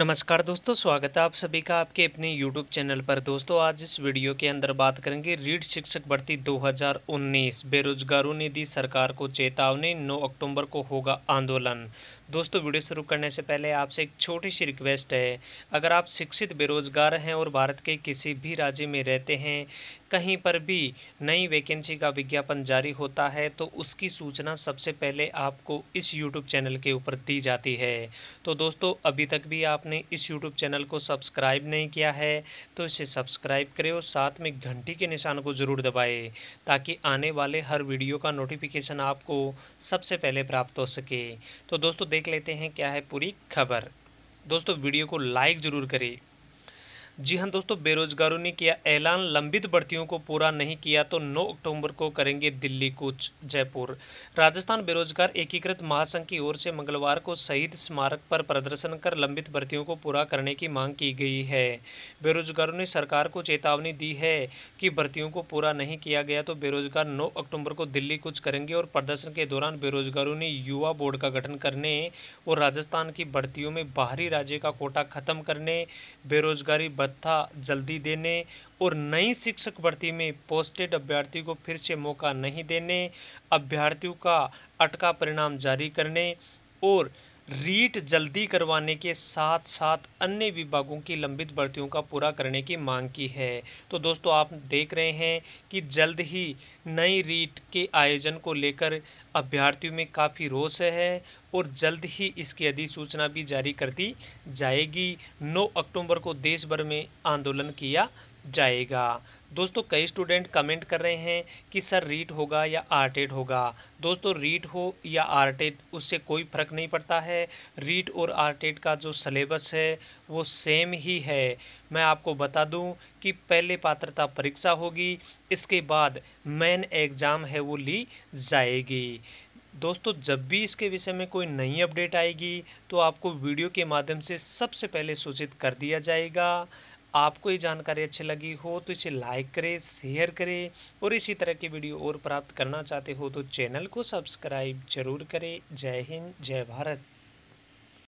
नमस्कार दोस्तों स्वागत है आप सभी का आपके अपने यूट्यूब चैनल पर दोस्तों आज इस वीडियो के अंदर बात करेंगे रीड शिक्षक भर्ती 2019 बेरोजगारों ने दी सरकार को चेतावनी 9 अक्टूबर को होगा आंदोलन दोस्तों वीडियो शुरू करने से पहले आपसे एक छोटी सी रिक्वेस्ट है अगर आप शिक्षित बेरोजगार हैं और भारत के किसी भी राज्य में रहते हैं कहीं पर भी नई वैकेंसी का विज्ञापन जारी होता है तो उसकी सूचना सबसे पहले आपको इस यूट्यूब चैनल के ऊपर दी जाती है तो दोस्तों अभी तक भी आपने इस यूट्यूब चैनल को सब्सक्राइब नहीं किया है तो इसे सब्सक्राइब करें और साथ में घंटी के निशान को ज़रूर दबाए ताकि आने वाले हर वीडियो का नोटिफिकेशन आपको सबसे पहले प्राप्त हो सके तो दोस्तों देख लेते हैं क्या है पूरी खबर दोस्तों वीडियो को लाइक ज़रूर करें जी हाँ दोस्तों बेरोजगारों ने किया ऐलान लंबित भर्तियों को पूरा नहीं किया तो 9 अक्टूबर को करेंगे दिल्ली कूच जयपुर राजस्थान बेरोजगार एकीकृत महासंघ की ओर से मंगलवार को शहीद स्मारक पर प्रदर्शन कर लंबित भर्तियों को पूरा करने की मांग की गई है बेरोजगारों ने सरकार को चेतावनी दी है कि भर्तियों को पूरा नहीं किया गया तो बेरोजगार नौ अक्टूबर को दिल्ली कूच करेंगे और प्रदर्शन के दौरान बेरोजगारों ने युवा बोर्ड का गठन करने और राजस्थान की भर्तियों में बाहरी राज्य का कोटा खत्म करने बेरोजगारी भत्ता जल्दी देने और नई शिक्षक भर्ती में पोस्टेड अभ्यर्थियों को फिर से मौका नहीं देने अभ्यर्थियों का अटका परिणाम जारी करने और रीट जल्दी करवाने के साथ साथ अन्य विभागों की लंबित भर्तियों का पूरा करने की मांग की है तो दोस्तों आप देख रहे हैं कि जल्द ही नई रीट के आयोजन को लेकर अभ्यर्थियों में काफ़ी रोष है और जल्द ही इसकी अधिसूचना भी जारी कर दी जाएगी 9 अक्टूबर को देश भर में आंदोलन किया जाएगा दोस्तों कई स्टूडेंट कमेंट कर रहे हैं कि सर रीट होगा या आर्टेड होगा दोस्तों रीट हो या आर्टेड उससे कोई फ़र्क नहीं पड़ता है रीट और आर्टेड का जो सलेबस है वो सेम ही है मैं आपको बता दूं कि पहले पात्रता परीक्षा होगी इसके बाद मेन एग्ज़ाम है वो ली जाएगी दोस्तों जब भी इसके विषय में कोई नई अपडेट आएगी तो आपको वीडियो के माध्यम से सबसे पहले सूचित कर दिया जाएगा आपको ये जानकारी अच्छी लगी हो तो इसे लाइक करें शेयर करें और इसी तरह की वीडियो और प्राप्त करना चाहते हो तो चैनल को सब्सक्राइब जरूर करें जय हिंद जय भारत